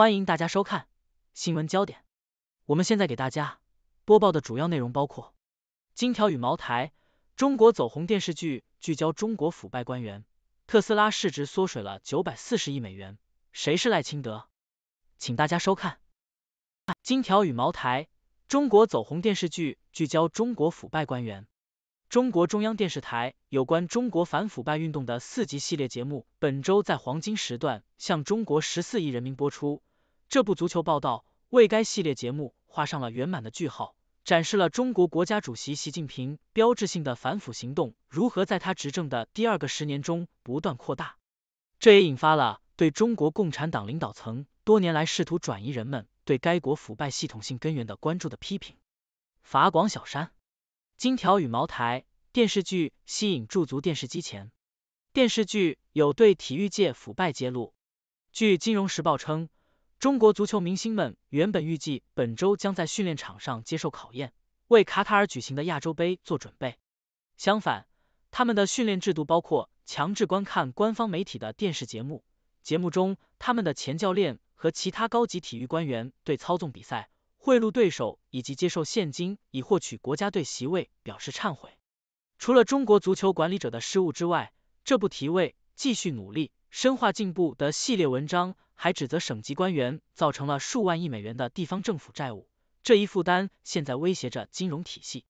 欢迎大家收看新闻焦点。我们现在给大家播报的主要内容包括：金条与茅台，中国走红电视剧聚焦中国腐败官员，特斯拉市值缩水了九百四十亿美元，谁是赖清德？请大家收看。金条与茅台，中国走红电视剧聚焦中国腐败官员。中国中央电视台有关中国反腐败运动的四集系列节目，本周在黄金时段向中国十四亿人民播出。这部足球报道为该系列节目画上了圆满的句号，展示了中国国家主席习近平标志性的反腐行动如何在他执政的第二个十年中不断扩大。这也引发了对中国共产党领导层多年来试图转移人们对该国腐败系统性根源的关注的批评。法广小山，金条与茅台电视剧吸引驻足电视机前。电视剧有对体育界腐败揭露。据《金融时报》称。中国足球明星们原本预计本周将在训练场上接受考验，为卡塔尔举行的亚洲杯做准备。相反，他们的训练制度包括强制观看官方媒体的电视节目。节目中，他们的前教练和其他高级体育官员对操纵比赛、贿赂对手以及接受现金以获取国家队席位表示忏悔。除了中国足球管理者的失误之外，这不提为“继续努力。深化进步的系列文章还指责省级官员造成了数万亿美元的地方政府债务，这一负担现在威胁着金融体系、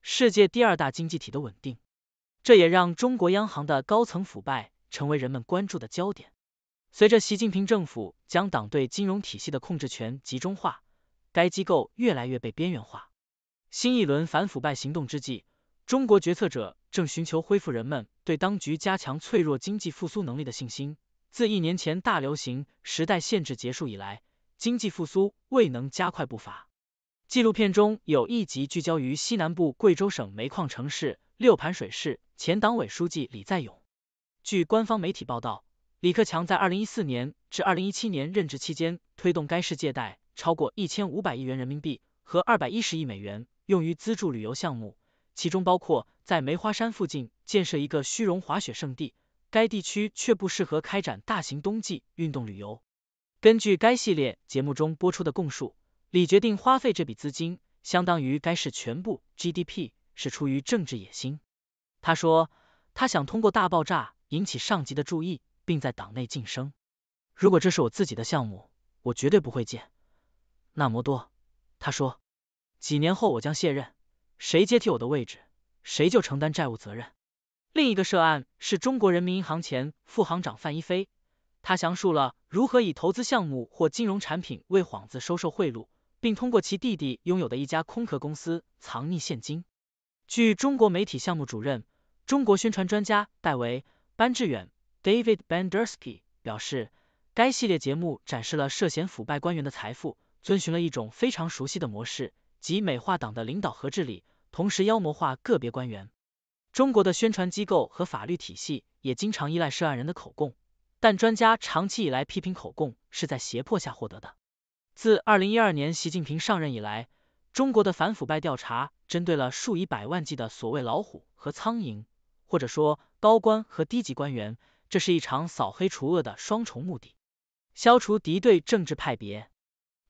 世界第二大经济体的稳定。这也让中国央行的高层腐败成为人们关注的焦点。随着习近平政府将党对金融体系的控制权集中化，该机构越来越被边缘化。新一轮反腐败行动之际。中国决策者正寻求恢复人们对当局加强脆弱经济复苏能力的信心。自一年前大流行时代限制结束以来，经济复苏未能加快步伐。纪录片中有一集聚焦于西南部贵州省煤矿城市六盘水市前党委书记李在勇。据官方媒体报道，李克强在二零一四年至二零一七年任职期间，推动该市借贷超过一千五百亿元人民币和二百一十亿美元，用于资助旅游项目。其中包括在梅花山附近建设一个虚荣滑雪胜地，该地区却不适合开展大型冬季运动旅游。根据该系列节目中播出的供述，李决定花费这笔资金，相当于该市全部 GDP，是出于政治野心。他说，他想通过大爆炸引起上级的注意，并在党内晋升。如果这是我自己的项目，我绝对不会建。那么多。他说，几年后我将卸任。谁接替我的位置，谁就承担债务责任。另一个涉案是中国人民银行前副行长范一飞，他详述了如何以投资项目或金融产品为幌子收受贿赂，并通过其弟弟拥有的一家空壳公司藏匿现金。据中国媒体项目主任、中国宣传专家戴维·班志远 （David b a n d e r s k i 表示，该系列节目展示了涉嫌腐败官员的财富，遵循了一种非常熟悉的模式。及美化党的领导和治理，同时妖魔化个别官员。中国的宣传机构和法律体系也经常依赖涉案人的口供，但专家长期以来批评口供是在胁迫下获得的。自二零一二年习近平上任以来，中国的反腐败调查针对了数以百万计的所谓老虎和苍蝇，或者说高官和低级官员。这是一场扫黑除恶的双重目的：消除敌对政治派别。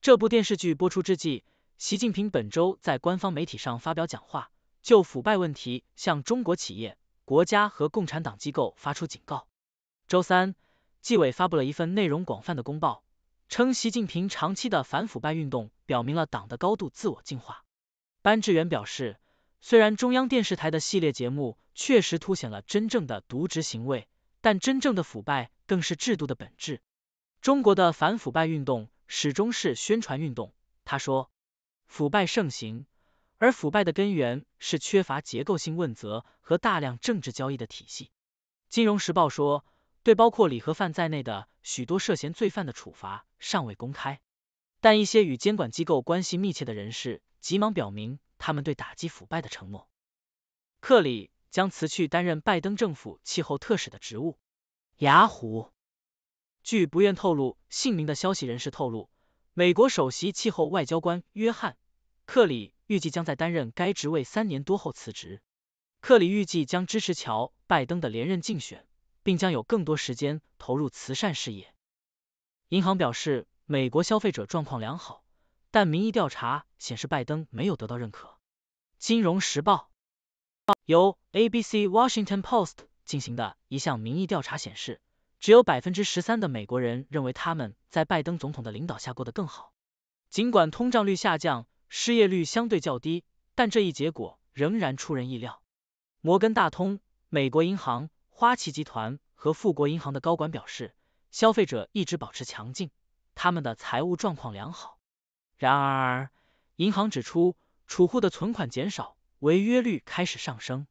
这部电视剧播出之际。习近平本周在官方媒体上发表讲话，就腐败问题向中国企业、国家和共产党机构发出警告。周三，纪委发布了一份内容广泛的公报，称习近平长期的反腐败运动表明了党的高度自我净化。班志远表示，虽然中央电视台的系列节目确实凸显了真正的渎职行为，但真正的腐败更是制度的本质。中国的反腐败运动始终是宣传运动，他说。腐败盛行，而腐败的根源是缺乏结构性问责和大量政治交易的体系。金融时报说，对包括李和范在内的许多涉嫌罪犯的处罚尚未公开，但一些与监管机构关系密切的人士急忙表明他们对打击腐败的承诺。克里将辞去担任拜登政府气候特使的职务。雅虎，据不愿透露姓名的消息人士透露。美国首席气候外交官约翰·克里预计将在担任该职位三年多后辞职。克里预计将支持乔·拜登的连任竞选，并将有更多时间投入慈善事业。银行表示，美国消费者状况良好，但民意调查显示拜登没有得到认可。《金融时报》由 ABC Washington Post 进行的一项民意调查显示。只有百分之十三的美国人认为他们在拜登总统的领导下过得更好。尽管通胀率下降，失业率相对较低，但这一结果仍然出人意料。摩根大通、美国银行、花旗集团和富国银行的高管表示，消费者一直保持强劲，他们的财务状况良好。然而，银行指出，储户的存款减少，违约率开始上升。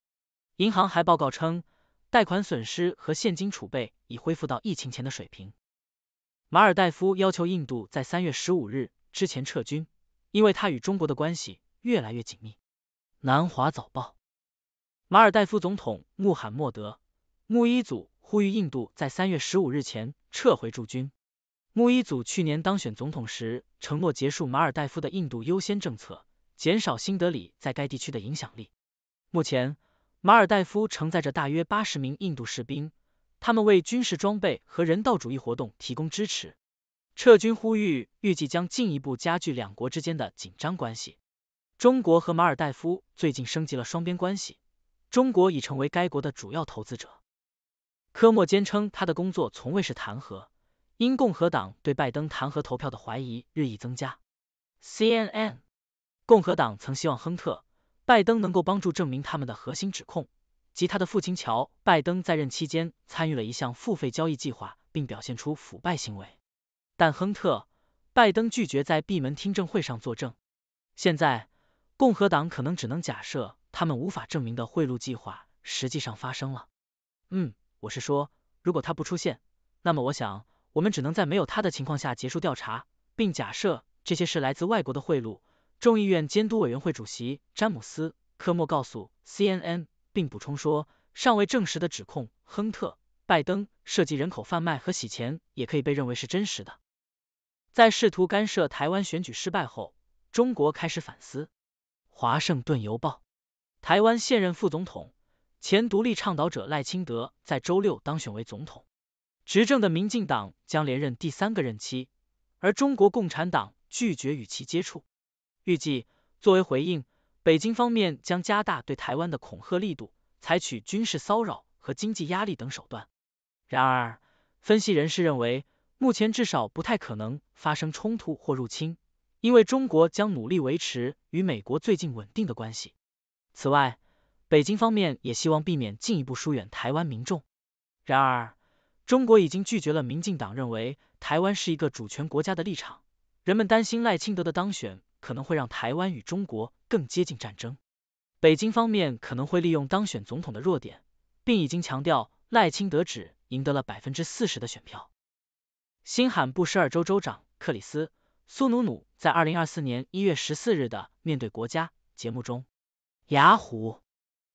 银行还报告称。贷款损失和现金储备已恢复到疫情前的水平。马尔代夫要求印度在三月十五日之前撤军，因为它与中国的关系越来越紧密。南华早报，马尔代夫总统穆罕默德·穆伊祖呼吁印度在三月十五日前撤回驻军。穆伊祖去年当选总统时承诺结束马尔代夫的印度优先政策，减少新德里在该地区的影响力。目前。马尔代夫承载着大约八十名印度士兵，他们为军事装备和人道主义活动提供支持。撤军呼吁预计将进一步加剧两国之间的紧张关系。中国和马尔代夫最近升级了双边关系，中国已成为该国的主要投资者。科莫坚称他的工作从未是弹劾。因共和党对拜登弹劾投票的怀疑日益增加。CNN，共和党曾希望亨特。拜登能够帮助证明他们的核心指控，及他的父亲乔·拜登在任期间参与了一项付费交易计划，并表现出腐败行为。但亨特·拜登拒绝在闭门听证会上作证。现在，共和党可能只能假设他们无法证明的贿赂计划实际上发生了。嗯，我是说，如果他不出现，那么我想我们只能在没有他的情况下结束调查，并假设这些是来自外国的贿赂。众议院监督委员会主席詹姆斯·科莫告诉 CNN，并补充说，尚未证实的指控，亨特·拜登涉及人口贩卖和洗钱，也可以被认为是真实的。在试图干涉台湾选举失败后，中国开始反思。华盛顿邮报，台湾现任副总统、前独立倡导者赖清德在周六当选为总统，执政的民进党将连任第三个任期，而中国共产党拒绝与其接触。预计，作为回应，北京方面将加大对台湾的恐吓力度，采取军事骚扰和经济压力等手段。然而，分析人士认为，目前至少不太可能发生冲突或入侵，因为中国将努力维持与美国最近稳定的关系。此外，北京方面也希望避免进一步疏远台湾民众。然而，中国已经拒绝了民进党认为台湾是一个主权国家的立场。人们担心赖清德的当选。可能会让台湾与中国更接近战争。北京方面可能会利用当选总统的弱点，并已经强调赖清德只赢得了百分之四十的选票。新罕布什尔州州长克里斯·苏努努在二零二四年一月十四日的《面对国家》节目中，雅虎，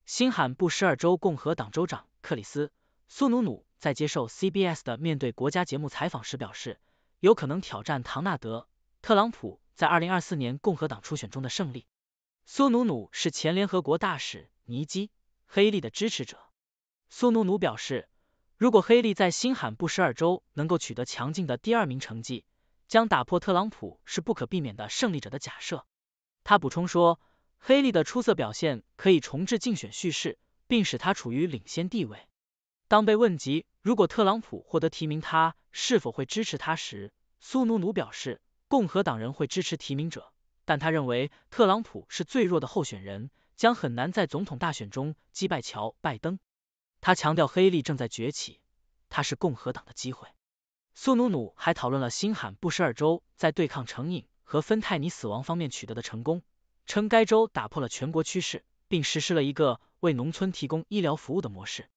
新罕布什尔州共和党州长克里斯·苏努努在接受 CBS 的《面对国家》节目采访时表示，有可能挑战唐纳德·特朗普。在二零二四年共和党初选中的胜利，苏努努是前联合国大使尼基黑利的支持者。苏努努表示，如果黑利在新罕布什尔州能够取得强劲的第二名成绩，将打破特朗普是不可避免的胜利者的假设。他补充说，黑利的出色表现可以重置竞选叙事，并使他处于领先地位。当被问及如果特朗普获得提名，他是否会支持他时，苏努努表示。共和党人会支持提名者，但他认为特朗普是最弱的候选人，将很难在总统大选中击败乔拜登。他强调黑利正在崛起，他是共和党的机会。苏努努还讨论了新罕布什尔州在对抗成瘾和芬太尼死亡方面取得的成功，称该州打破了全国趋势，并实施了一个为农村提供医疗服务的模式。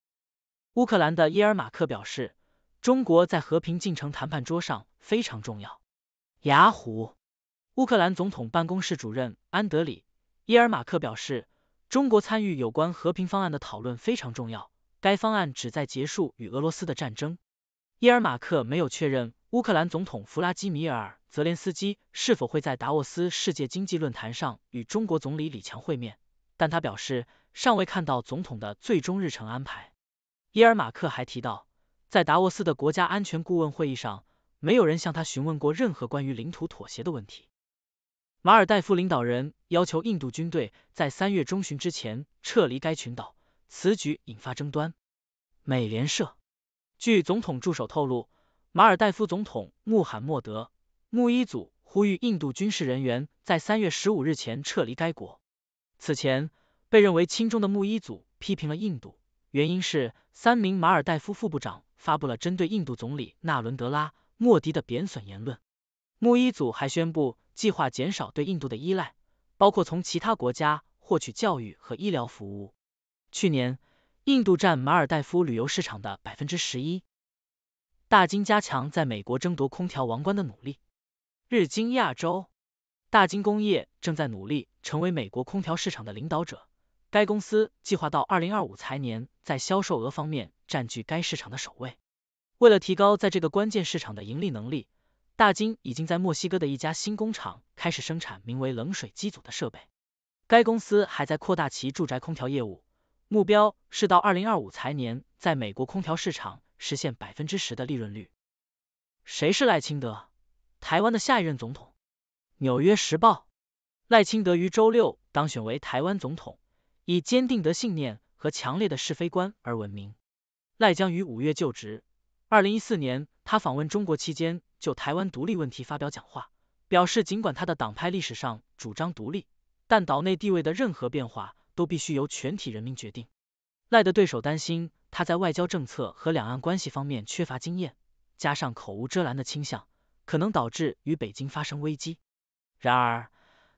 乌克兰的伊尔马克表示，中国在和平进程谈判桌上非常重要。雅虎，乌克兰总统办公室主任安德里·伊尔马克表示，中国参与有关和平方案的讨论非常重要。该方案旨在结束与俄罗斯的战争。伊尔马克没有确认乌克兰总统弗拉基米尔·泽连斯基是否会在达沃斯世界经济论坛上与中国总理李强会面，但他表示尚未看到总统的最终日程安排。伊尔马克还提到，在达沃斯的国家安全顾问会议上。没有人向他询问过任何关于领土妥协的问题。马尔代夫领导人要求印度军队在三月中旬之前撤离该群岛，此举引发争端。美联社，据总统助手透露，马尔代夫总统穆罕默德·穆伊祖呼吁印度军事人员在三月十五日前撤离该国。此前，被认为亲中的穆伊祖批评了印度，原因是三名马尔代夫副部长发布了针对印度总理纳伦德拉。莫迪的贬损言论。穆伊祖还宣布计划减少对印度的依赖，包括从其他国家获取教育和医疗服务。去年，印度占马尔代夫旅游市场的百分之十一。大金加强在美国争夺空调王冠的努力。日经亚洲，大金工业正在努力成为美国空调市场的领导者。该公司计划到二零二五财年在销售额方面占据该市场的首位。为了提高在这个关键市场的盈利能力，大金已经在墨西哥的一家新工厂开始生产名为冷水机组的设备。该公司还在扩大其住宅空调业务，目标是到二零二五财年在美国空调市场实现百分之十的利润率。谁是赖清德？台湾的下一任总统？纽约时报，赖清德于周六当选为台湾总统，以坚定的信念和强烈的是非观而闻名。赖将于五月就职。二零一四年，他访问中国期间就台湾独立问题发表讲话，表示尽管他的党派历史上主张独立，但岛内地位的任何变化都必须由全体人民决定。赖的对手担心他在外交政策和两岸关系方面缺乏经验，加上口无遮拦的倾向，可能导致与北京发生危机。然而，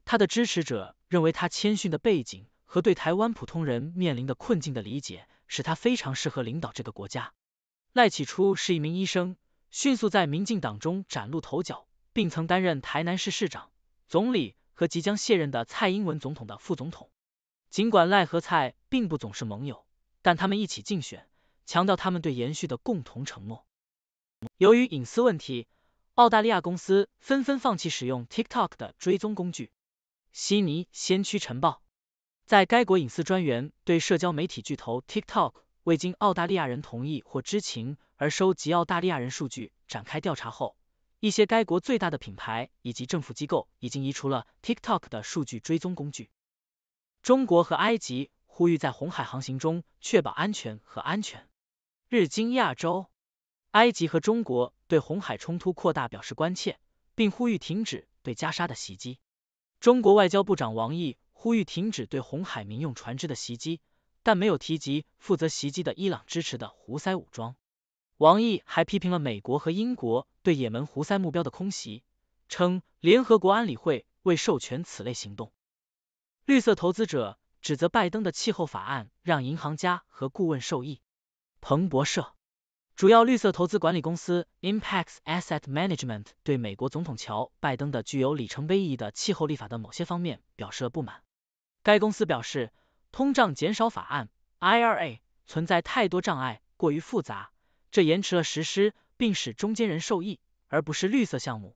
他的支持者认为他谦逊的背景和对台湾普通人面临的困境的理解，使他非常适合领导这个国家。赖起初是一名医生，迅速在民进党中崭露头角，并曾担任台南市市长、总理和即将卸任的蔡英文总统的副总统。尽管赖和蔡并不总是盟友，但他们一起竞选，强调他们对延续的共同承诺。由于隐私问题，澳大利亚公司纷纷放弃使用 TikTok 的追踪工具。悉尼先驱晨报在该国隐私专员对社交媒体巨头 TikTok。未经澳大利亚人同意或知情而收集澳大利亚人数据，展开调查后，一些该国最大的品牌以及政府机构已经移除了 TikTok 的数据追踪工具。中国和埃及呼吁在红海航行中确保安全和安全。日经亚洲，埃及和中国对红海冲突扩大表示关切，并呼吁停止对加沙的袭击。中国外交部长王毅呼吁停止对红海民用船只的袭击。但没有提及负责袭击的伊朗支持的胡塞武装。王毅还批评了美国和英国对也门胡塞目标的空袭，称联合国安理会未授权此类行动。绿色投资者指责拜登的气候法案让银行家和顾问受益。彭博社，主要绿色投资管理公司 Impax Asset Management 对美国总统乔拜登的具有里程碑意义的气候立法的某些方面表示了不满。该公司表示。通胀减少法案 （IRA） 存在太多障碍，过于复杂，这延迟了实施，并使中间人受益，而不是绿色项目。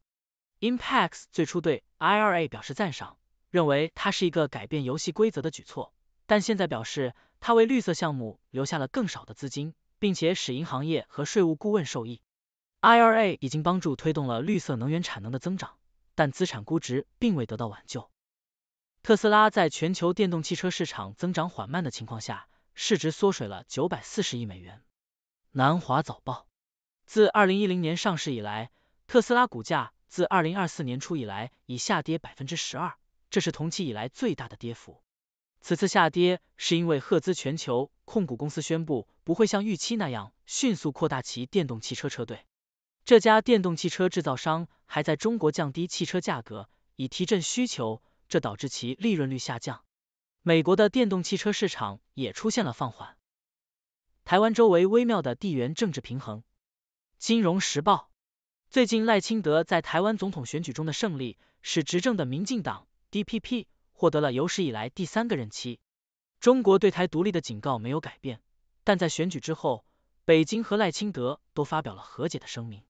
Impax 最初对 IRA 表示赞赏，认为它是一个改变游戏规则的举措，但现在表示它为绿色项目留下了更少的资金，并且使银行业和税务顾问受益。IRA 已经帮助推动了绿色能源产能的增长，但资产估值并未得到挽救。特斯拉在全球电动汽车市场增长缓慢的情况下，市值缩水了九百四十亿美元。南华早报，自二零一零年上市以来，特斯拉股价自二零二四年初以来已下跌百分之十二，这是同期以来最大的跌幅。此次下跌是因为赫兹全球控股公司宣布不会像预期那样迅速扩大其电动汽车车队。这家电动汽车制造商还在中国降低汽车价格，以提振需求。这导致其利润率下降。美国的电动汽车市场也出现了放缓。台湾周围微妙的地缘政治平衡。金融时报最近赖清德在台湾总统选举中的胜利，使执政的民进党 DPP 获得了有史以来第三个任期。中国对台独立的警告没有改变，但在选举之后，北京和赖清德都发表了和解的声明。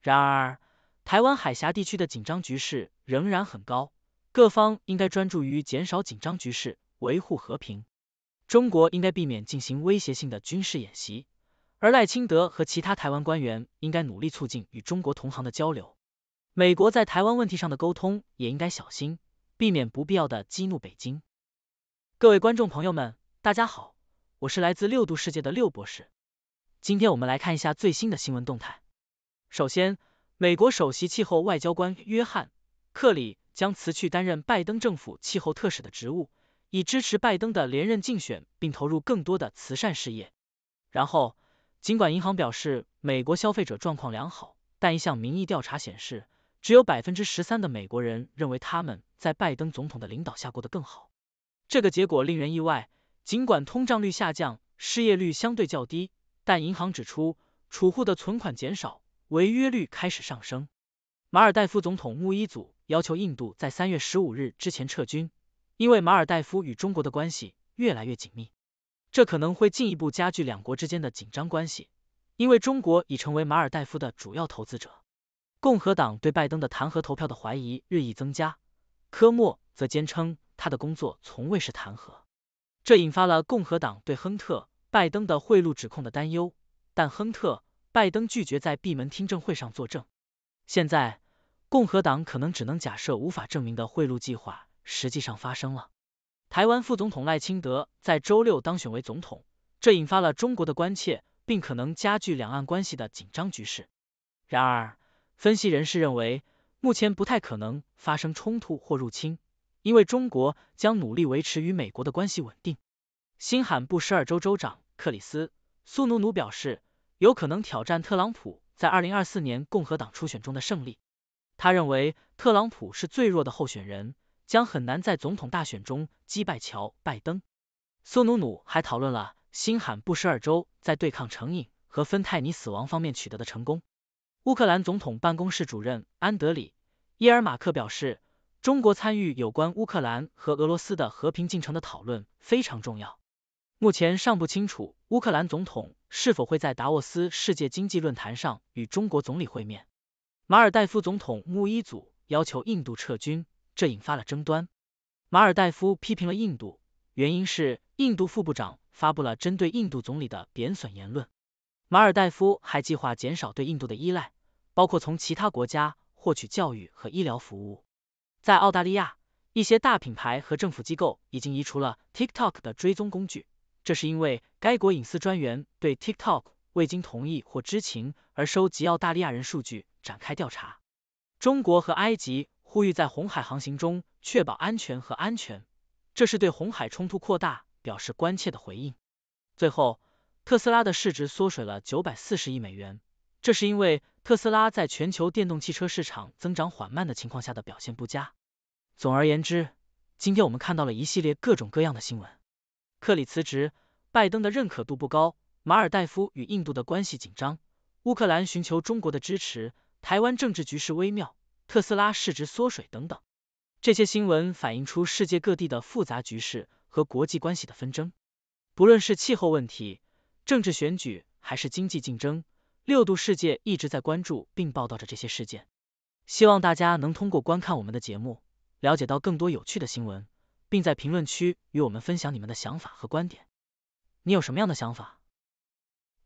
然而，台湾海峡地区的紧张局势仍然很高。各方应该专注于减少紧张局势，维护和平。中国应该避免进行威胁性的军事演习，而赖清德和其他台湾官员应该努力促进与中国同行的交流。美国在台湾问题上的沟通也应该小心，避免不必要的激怒北京。各位观众朋友们，大家好，我是来自六度世界的六博士，今天我们来看一下最新的新闻动态。首先，美国首席气候外交官约翰·克里。将辞去担任拜登政府气候特使的职务，以支持拜登的连任竞选，并投入更多的慈善事业。然后，尽管银行表示美国消费者状况良好，但一项民意调查显示，只有百分之十三的美国人认为他们在拜登总统的领导下过得更好。这个结果令人意外，尽管通胀率下降，失业率相对较低，但银行指出，储户的存款减少，违约率开始上升。马尔代夫总统穆伊祖。要求印度在三月十五日之前撤军，因为马尔代夫与中国的关系越来越紧密，这可能会进一步加剧两国之间的紧张关系。因为中国已成为马尔代夫的主要投资者。共和党对拜登的弹劾投票的怀疑日益增加，科莫则坚称他的工作从未是弹劾，这引发了共和党对亨特·拜登的贿赂指控的担忧。但亨特·拜登拒绝在闭门听证会上作证。现在。共和党可能只能假设无法证明的贿赂计划实际上发生了。台湾副总统赖清德在周六当选为总统，这引发了中国的关切，并可能加剧两岸关系的紧张局势。然而，分析人士认为，目前不太可能发生冲突或入侵，因为中国将努力维持与美国的关系稳定。新罕布什尔州州长克里斯·苏努努表示，有可能挑战特朗普在二零二四年共和党初选中的胜利。他认为特朗普是最弱的候选人，将很难在总统大选中击败乔拜登。苏努努还讨论了新罕布什尔州在对抗成瘾和芬太尼死亡方面取得的成功。乌克兰总统办公室主任安德里伊尔马克表示，中国参与有关乌克兰和俄罗斯的和平进程的讨论非常重要。目前尚不清楚乌克兰总统是否会在达沃斯世界经济论坛上与中国总理会面。马尔代夫总统穆伊祖要求印度撤军，这引发了争端。马尔代夫批评了印度，原因是印度副部长发布了针对印度总理的贬损言论。马尔代夫还计划减少对印度的依赖，包括从其他国家获取教育和医疗服务。在澳大利亚，一些大品牌和政府机构已经移除了 TikTok 的追踪工具，这是因为该国隐私专员对 TikTok。未经同意或知情而收集澳大利亚人数据，展开调查。中国和埃及呼吁在红海航行中确保安全和安全，这是对红海冲突扩大表示关切的回应。最后，特斯拉的市值缩水了九百四十亿美元，这是因为特斯拉在全球电动汽车市场增长缓慢的情况下的表现不佳。总而言之，今天我们看到了一系列各种各样的新闻：克里辞职，拜登的认可度不高。马尔代夫与印度的关系紧张，乌克兰寻求中国的支持，台湾政治局势微妙，特斯拉市值缩水等等，这些新闻反映出世界各地的复杂局势和国际关系的纷争。不论是气候问题、政治选举还是经济竞争，六度世界一直在关注并报道着这些事件。希望大家能通过观看我们的节目，了解到更多有趣的新闻，并在评论区与我们分享你们的想法和观点。你有什么样的想法？